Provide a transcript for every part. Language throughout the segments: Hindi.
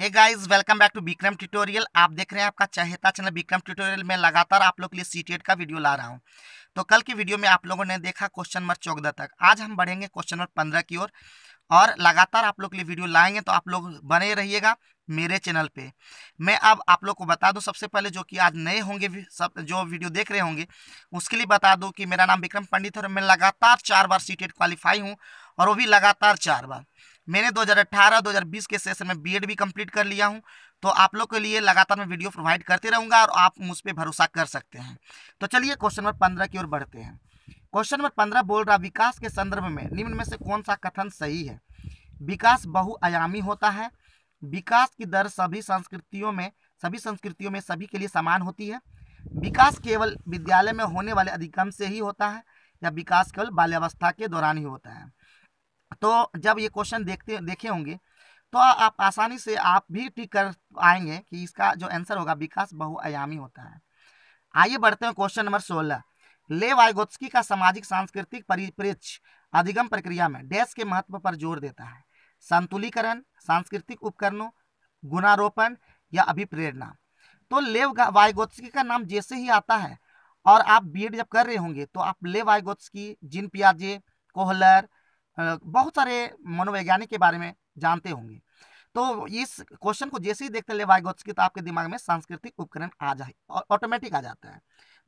hey guys welcome back to Vikram tutorial आप देख रहे हैं आपका चहेता चैनल विक्रम ट्यूटोरियल में लगातार आप लोग के लिए सी का वीडियो ला रहा हूं तो कल की वीडियो में आप लोगों ने देखा क्वेश्चन नंबर चौदह तक आज हम बढ़ेंगे क्वेश्चन नंबर पंद्रह की ओर और लगातार आप लोग के लिए वीडियो लाएंगे तो आप लोग बने रहिएगा मेरे चैनल पे मैं अब आप लोग को बता दूं सबसे पहले जो कि आज नए होंगे सब जो वीडियो देख रहे होंगे उसके लिए बता दूं कि मेरा नाम विक्रम पंडित है और मैं लगातार चार बार सीटेट क्वालिफाई हूँ और वो भी लगातार चार बार मैंने 2018 2020 के सेशन में बीएड भी कंप्लीट कर लिया हूँ तो आप लोग के लिए लगातार मैं वीडियो प्रोवाइड करते रहूँगा और आप मुझ पर भरोसा कर सकते हैं तो चलिए क्वेश्चन नंबर पंद्रह की ओर बढ़ते हैं क्वेश्चन नंबर पंद्रह बोल रहा विकास के संदर्भ में निम्न में से कौन सा कथन सही है विकास बहुआयामी होता है विकास की दर सभी संस्कृतियों में सभी संस्कृतियों में सभी के लिए समान होती है विकास केवल विद्यालय में होने वाले अधिकम से ही होता है या विकास केवल बाल्यावस्था के दौरान ही होता है तो जब ये क्वेश्चन देखते देखे होंगे तो आप आसानी से आप भी ठीक कर पाएंगे कि इसका जो आंसर होगा विकास बहुआयामी होता है आइए बढ़ते हैं क्वेश्चन नंबर सोलह ले वायगोत्सकी का सामाजिक सांस्कृतिक परिप्रेक्ष्य अधिगम प्रक्रिया में डैश के महत्व पर जोर देता है संतुलीकरण सांस्कृतिक उपकरणों गुणारोपण या अभिप्रेरणा तो लेव वायगोत्सकी का नाम जैसे ही आता है और आप बी जब कर रहे होंगे तो आप ले वायगोत्सकी जिन पियाजे कोहलर बहुत सारे मनोवैज्ञानिक के बारे में जानते होंगे तो इस क्वेश्चन को जैसे ही देखते लेवाइगोत्सकी तो आपके दिमाग में सांस्कृतिक उपकरण आ जाए ऑटोमेटिक आ जाता है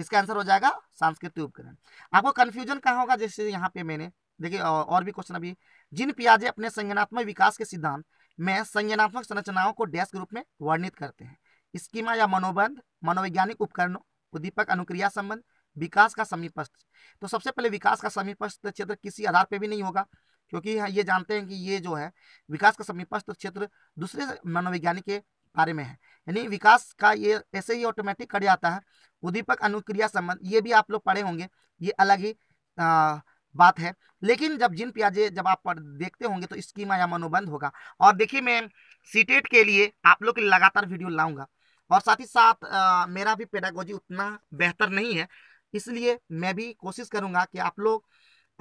इसका आंसर हो जाएगा सांस्कृतिक उपकरण आपको कन्फ्यूजन कहाँ होगा जैसे यहाँ पे मैंने देखिए और भी क्वेश्चन अभी जिन पियाजे अपने संज्ञानात्मक विकास के सिद्धांत में संज्ञानात्मक संरचनाओं को डैश के रूप में वर्णित करते हैं स्कीमा या मनोबंध मनोवैज्ञानिक उपकरणों उद्दीपक अनुक्रिया संबंध विकास का समीपस्थ तो सबसे पहले विकास का समीपस्थ क्षेत्र किसी आधार पर भी नहीं होगा क्योंकि हाँ, ये जानते हैं कि ये जो है विकास का समीपस्थ क्षेत्र दूसरे मनोविज्ञानी के बारे में है यानी विकास का ये ऐसे ही ऑटोमेटिक कट जाता है उद्दीपक अनुक्रिया संबंध ये भी आप लोग पढ़े होंगे ये अलग ही आ, बात है लेकिन जब जिन प्याजे जब आप देखते होंगे तो स्कीमा या मनोबंध होगा और देखिए मैं सीटेट e के लिए आप लोग के लगातार वीडियो लाऊंगा और साथ ही साथ आ, मेरा भी पेडागोजी उतना बेहतर नहीं है इसलिए मैं भी कोशिश करूंगा कि आप लोग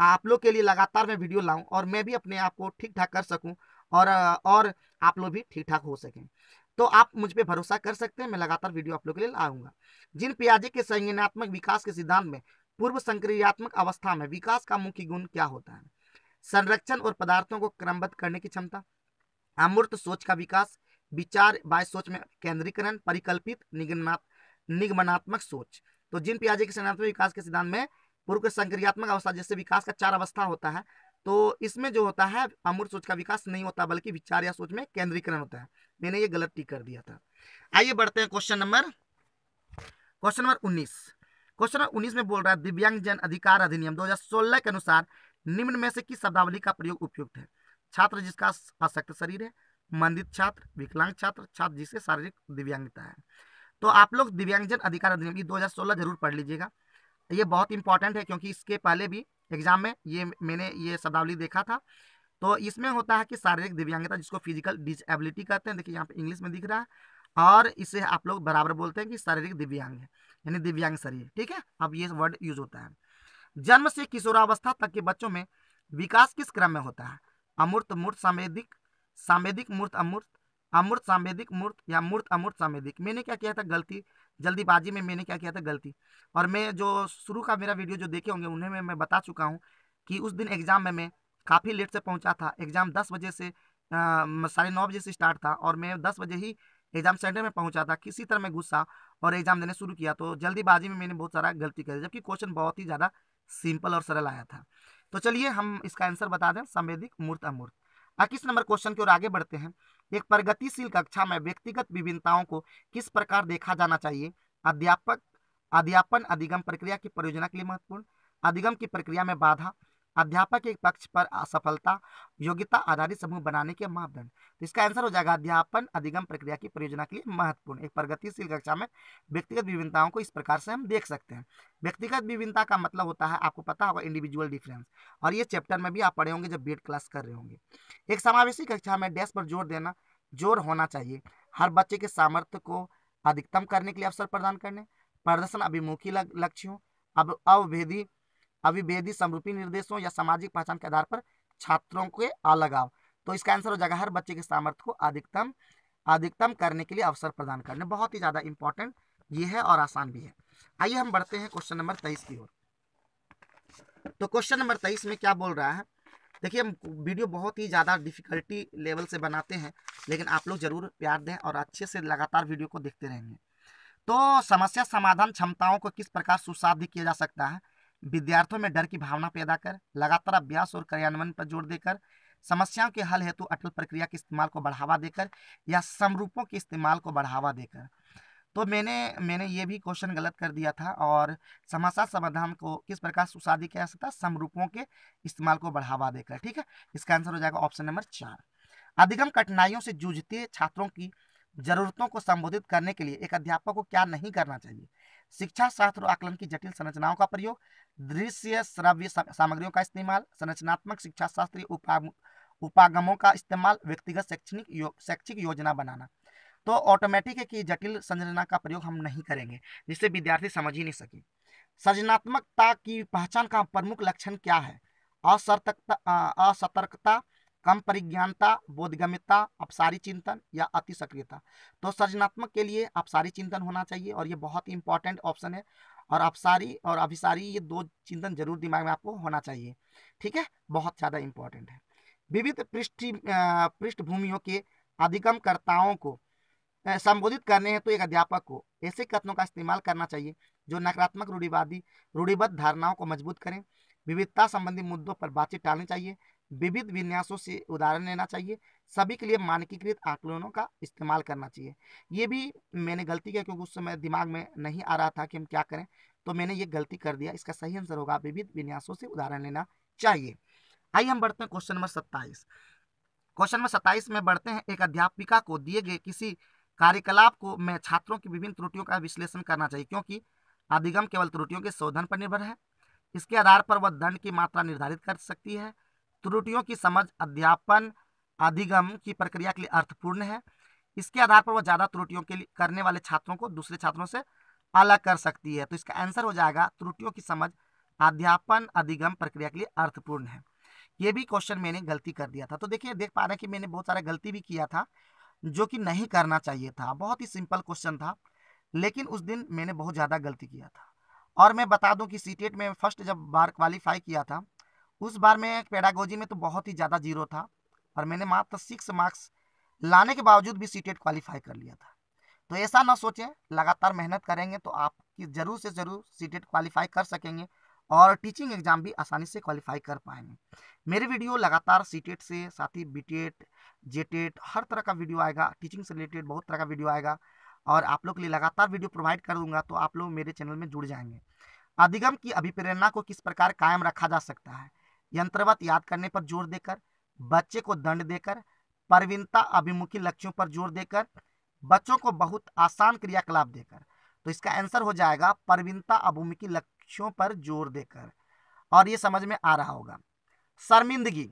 आप लोग के लिए लगातार मैं वीडियो लाऊं और मैं भी अपने आप को ठीक ठाक कर सकूं और और आप लोग भी ठीक ठाक हो सकें तो आप मुझ पर भरोसा कर सकते हैं मैं लगातार वीडियो आप लोग के लिए लाऊंगा जिन प्याजे के संज्ञानात्मक विकास के सिद्धांत में पूर्व संक्रियात्मक अवस्था में विकास का मुख्य गुण क्या होता है संरक्षण और पदार्थों को क्रमबद्ध करने की क्षमता अमूर्त सोच का विकास विचार बाय सोच में केंद्रीकरण परिकल्पित निगमनात्मक सोच तो जिन पियाजे के संज्ञानात्मक विकास के सिद्धांत में पूर्व के संक्रियात्मक अवस्था जैसे विकास का चार अवस्था होता है तो इसमें जो होता है अमूर्त सोच का विकास नहीं होता बल्कि विचार या सोच में केंद्रीकरण होता है मैंने ये गलत टी कर दिया था आइए बढ़ते हैं क्वेश्चन नंबर क्वेश्चन नंबर उन्नीस क्वेश्चन नंबर उन्नीस में बोल रहा है दिव्यांग जन अधिकार अधिनियम दो के अनुसार निम्न में से किस शब्दावली का प्रयोग उपयुक्त है छात्र जिसका अशक्त शरीर है मंदित छात्र विकलांग छात्र छात्र जिसे शारीरिक दिव्यांगता है तो आप लोग दिव्यांगजन अधिकार अधिनियम हज़ार 2016 जरूर पढ़ लीजिएगा ये बहुत इंपॉर्टेंट है क्योंकि इसके पहले भी एग्जाम में ये मैंने ये शब्दावली देखा था तो इसमें होता है कि शारीरिक दिव्यांगता जिसको फिजिकल डिसएबिलिटी कहते हैं देखिए यहाँ पे इंग्लिश में दिख रहा है और इसे आप लोग बराबर बोलते हैं कि शारीरिक दिव्यांग है यानी दिव्यांग शरीर ठीक है अब ये वर्ड यूज होता है जन्म से किशोरावस्था तक के बच्चों में विकास किस क्रम में होता है अमूर्त मूर्त सामेदिक सामेदिक मूर्त अमूर्त अमूर्त सांवेदिक मूर्त या मूर्त अमूर्त सांवेदिक मैंने क्या किया था गलती जल्दीबाजी में मैंने क्या किया था गलती और मैं जो शुरू का मेरा वीडियो जो देखे होंगे उन्हें में मैं बता चुका हूँ कि उस दिन एग्ज़ाम में मैं काफ़ी लेट से पहुँचा था एग्ज़ाम दस बजे से साढ़े नौ बजे से स्टार्ट था और मैं दस बजे ही एग्ज़ाम सेंटर में पहुँचा था किसी तरह मैं गुस्सा और एग्ज़ाम देने शुरू किया तो जल्दीबाजी में मैंने बहुत सारा गलती करी जबकि क्वेश्चन बहुत ही ज़्यादा सिंपल और सरल आया था तो चलिए हम इसका आंसर बता दें संवेदिक मूर्त अमूर्त इक्कीस नंबर क्वेश्चन की ओर आगे बढ़ते हैं एक प्रगतिशील कक्षा में व्यक्तिगत विभिन्नताओं को किस प्रकार देखा जाना चाहिए अध्यापक अध्यापन अधिगम प्रक्रिया की परियोजना के लिए महत्वपूर्ण अधिगम की प्रक्रिया में बाधा अध्यापक के पक्ष पर असफलता योग्यता आधारित समूह बनाने के मापदंड तो इसका आंसर हो जाएगा अध्यापन अधिगम प्रक्रिया की परियोजना के लिए महत्वपूर्ण एक प्रगतिशील कक्षा में व्यक्तिगत विभिन्नताओं को इस प्रकार से हम देख सकते हैं व्यक्तिगत विभिन्नता का मतलब होता है आपको पता होगा इंडिविजुअल डिफरेंस और ये चैप्टर में भी आप पढ़े होंगे जब बी क्लास कर रहे होंगे एक समावेशी कक्षा में डैश पर जोर देना जोर होना चाहिए हर बच्चे के सामर्थ्य को अधिकतम करने के लिए अवसर प्रदान करने प्रदर्शन अभिमुखी लक्ष्यों अब अवभेदी अभिभेदी समरूपी निर्देशों या सामाजिक पहचान के आधार पर छात्रों के अलगाव तो इसका आंसर हो जाएगा हर बच्चे के सामर्थ्य को अधिकतम अधिकतम करने के लिए अवसर प्रदान करने बहुत ही ज़्यादा इंपॉर्टेंट ये है और आसान भी है आइए हम बढ़ते हैं क्वेश्चन नंबर तेईस की ओर तो क्वेश्चन नंबर तेईस में क्या बोल रहा है देखिए हम वीडियो बहुत ही ज़्यादा डिफिकल्टी लेवल से बनाते हैं लेकिन आप लोग ज़रूर प्यार दें और अच्छे से लगातार वीडियो को देखते रहेंगे तो समस्या समाधान क्षमताओं को किस प्रकार सुसाध्य किया जा सकता है विद्यार्थियों में डर की भावना पैदा कर लगातार अभ्यास और कार्यान्वयन पर जोर देकर समस्याओं के हल हेतु अटल प्रक्रिया के इस्तेमाल को बढ़ावा देकर या समरूपों के इस्तेमाल को बढ़ावा देकर तो मैंने मैंने ये भी क्वेश्चन गलत कर दिया था और समस्या समाधान को किस प्रकार सुसादी किया जा सकता है समरूपों के इस्तेमाल को बढ़ावा देकर ठीक है इसका आंसर हो जाएगा ऑप्शन नंबर चार अधिगम कठिनाइयों से जूझते छात्रों की जरूरतों को संबोधित करने के लिए एक अध्यापक को क्या नहीं करना चाहिए शिक्षा शास्त्र और आकलन की जटिल संरचनाओं का प्रयोग दृश्य श्रव्य सामग्रियों का इस्तेमाल संरचनात्मक शिक्षा शास्त्रीय उपागमों का इस्तेमाल व्यक्तिगत शैक्षणिक शैक्षिक योजना बनाना तो ऑटोमेटिक है कि जटिल संरचना का प्रयोग हम नहीं करेंगे जिससे विद्यार्थी समझ ही नहीं सके सृजनात्मकता की पहचान का प्रमुख लक्षण क्या है असतर्कता असतर्कता कम परिज्ञानता बोधगम्यता अपसारी चिंतन या अति सक्रियता तो सृजनात्मक के लिए अपसारी चिंतन होना चाहिए और ये बहुत ही इंपॉर्टेंट ऑप्शन है और अपसारी और अभिसारी ये दो चिंतन जरूर दिमाग में आपको होना चाहिए ठीक है बहुत ज़्यादा इंपॉर्टेंट है विविध पृष्ठ पृष्ठभूमियों के अधिगमकर्ताओं को संबोधित करने हैं तो एक अध्यापक को ऐसे कथनों का इस्तेमाल करना चाहिए जो नकारात्मक रूढ़िवादी रूढ़िबद्ध धारणाओं को मजबूत करें विविधता संबंधी मुद्दों पर बातचीत टालनी चाहिए विविध विन्यासों से उदाहरण लेना चाहिए सभी के लिए मानकीकृत आकलनों का इस्तेमाल करना चाहिए ये भी मैंने गलती किया क्योंकि उस समय दिमाग में नहीं आ रहा था कि हम क्या करें तो मैंने ये गलती कर दिया इसका सही आंसर होगा विविध विन्यासों से उदाहरण लेना चाहिए आइए हम बढ़ते हैं क्वेश्चन नंबर सत्ताईस क्वेश्चन नंबर सत्ताईस में बढ़ते हैं एक अध्यापिका को दिए गए किसी कार्यकलाप को मैं छात्रों की विभिन्न त्रुटियों का विश्लेषण करना चाहिए क्योंकि अधिगम केवल त्रुटियों के शोधन पर निर्भर है इसके आधार पर वह दंड की मात्रा निर्धारित कर सकती है त्रुटियों की समझ अध्यापन अधिगम की प्रक्रिया के लिए अर्थपूर्ण है इसके आधार पर वह ज़्यादा त्रुटियों के लिए करने वाले छात्रों को दूसरे छात्रों से अलग कर सकती है तो इसका आंसर हो जाएगा त्रुटियों की समझ अध्यापन अधिगम प्रक्रिया के लिए अर्थपूर्ण है ये भी क्वेश्चन मैंने गलती कर दिया था तो देखिए देख पा रहे हैं कि मैंने बहुत सारा गलती भी किया था जो कि नहीं करना चाहिए था बहुत ही सिंपल क्वेश्चन था लेकिन उस दिन मैंने बहुत ज़्यादा गलती किया था और मैं बता दूं कि सी e में फर्स्ट जब बार क्वालिफाई किया था उस बार में पेडागोजी में तो बहुत ही ज़्यादा जीरो था और मैंने मात्र सिक्स मार्क्स लाने के बावजूद भी सी क्वालिफाई e कर लिया था तो ऐसा ना सोचें लगातार मेहनत करेंगे तो आप ज़रूर से ज़रूर सी क्वालिफाई e कर सकेंगे और टीचिंग एग्जाम भी आसानी से क्वालिफाई कर पाएंगे मेरे वीडियो लगातार सी e से साथ ही बी टेट जे टेट हर तरह का वीडियो आएगा टीचिंग से रिलेटेड बहुत तरह का वीडियो आएगा और आप लोग के लिए लगातार वीडियो प्रोवाइड कर दूंगा तो आप लोग मेरे चैनल में जुड़ जाएंगे अधिगम की अभिप्रेरणा को किस प्रकार कायम रखा जा सकता है यंत्रवत याद करने पर जोर देकर बच्चे को दंड देकर परवीनता अभिमुखी लक्ष्यों पर जोर देकर बच्चों को बहुत आसान क्रियाकलाप देकर तो इसका आंसर हो जाएगा परवीनता अभिमुखी लक्ष्यों पर जोर देकर और ये समझ में आ रहा होगा शर्मिंदगी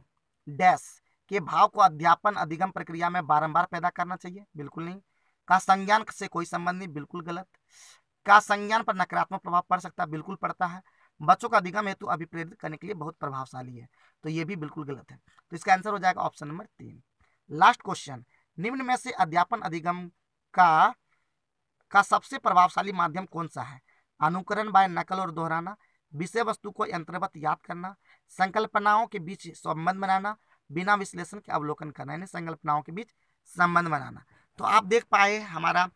डैश के भाव को अध्यापन अधिगम प्रक्रिया में बारंबार पैदा करना चाहिए बिल्कुल नहीं का संज्ञान से कोई संबंध नहीं बिल्कुल गलत का संज्ञान पर नकारात्मक प्रभाव पड़ सकता है बिल्कुल पड़ता है बच्चों का अधिगम हेतु अभिप्रेरित करने के लिए बहुत प्रभावशाली है तो ये भी बिल्कुल गलत है तो इसका आंसर हो जाएगा ऑप्शन नंबर तीन लास्ट क्वेश्चन निम्न में से अध्यापन अधिगम का का सबसे प्रभावशाली माध्यम कौन सा है अनुकरण बाय नकल और दोहराना विषय वस्तु को यंत्रवत याद करना संकल्पनाओं के बीच संबंध बनाना बिना विश्लेषण के अवलोकन करना यानी संकल्पनाओं के बीच संबंध बनाना तो आप देख पाए हमारा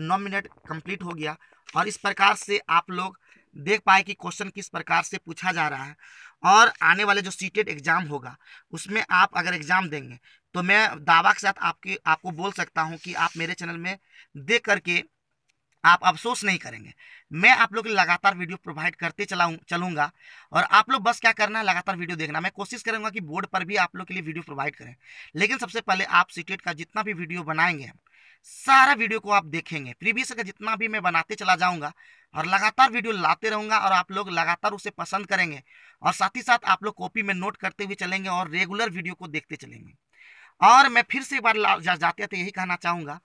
नौ मिनट कंप्लीट हो गया और इस प्रकार से आप लोग देख पाए कि क्वेश्चन किस प्रकार से पूछा जा रहा है और आने वाले जो सीटेड एग्ज़ाम e होगा उसमें आप अगर एग्ज़ाम देंगे तो मैं दावा के साथ आपके आपको बोल सकता हूँ कि आप मेरे चैनल में देख करके आप अफसोस नहीं करेंगे मैं आप लोग लगातार वीडियो प्रोवाइड करते चलाऊँ चलूंगा और आप लोग बस क्या करना है लगातार वीडियो देखना मैं कोशिश करूँगा कि बोर्ड पर भी आप लोग के लिए वीडियो प्रोवाइड करें लेकिन सबसे पहले आप सीटेट e का जितना भी वीडियो बनाएंगे सारा वीडियो को आप देखेंगे प्रीवियस का जितना भी मैं बनाते चला जाऊंगा और लगातार वीडियो लाते रहूंगा और आप लोग लगातार उसे पसंद करेंगे और साथ ही साथ आप लोग कॉपी में नोट करते हुए चलेंगे और रेगुलर वीडियो को देखते चलेंगे और मैं फिर से एक बार जा, जाते थे यही कहना चाहूँगा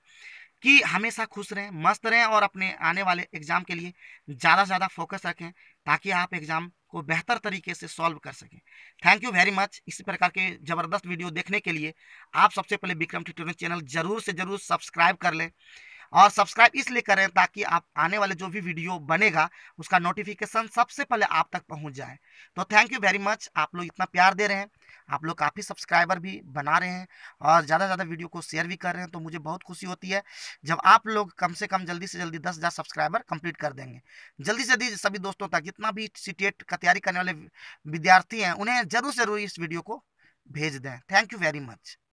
कि हमेशा खुश रहें मस्त रहें और अपने आने वाले एग्ज़ाम के लिए ज़्यादा से ज़्यादा फोकस रखें ताकि आप एग्ज़ाम को बेहतर तरीके से सॉल्व कर सकें थैंक यू वेरी मच इसी प्रकार के ज़बरदस्त वीडियो देखने के लिए आप सबसे पहले विक्रम ट्यूटोरियल चैनल ज़रूर से ज़रूर सब्सक्राइब कर लें और सब्सक्राइब इसलिए करें ताकि आप आने वाले जो भी वीडियो बनेगा उसका नोटिफिकेशन सबसे पहले आप तक पहुंच जाए तो थैंक यू वेरी मच आप लोग इतना प्यार दे रहे हैं आप लोग काफ़ी सब्सक्राइबर भी बना रहे हैं और ज़्यादा से ज़्यादा वीडियो को शेयर भी कर रहे हैं तो मुझे बहुत खुशी होती है जब आप लोग कम से कम जल्दी से जल्दी दस हज़ार सब्सक्राइबर कंप्लीट कर देंगे जल्दी से जल्दी सभी दोस्तों तक जितना भी सी का तैयारी करने वाले विद्यार्थी हैं उन्हें ज़रूर से जरूर इस वीडियो को भेज दें थैंक यू वेरी मच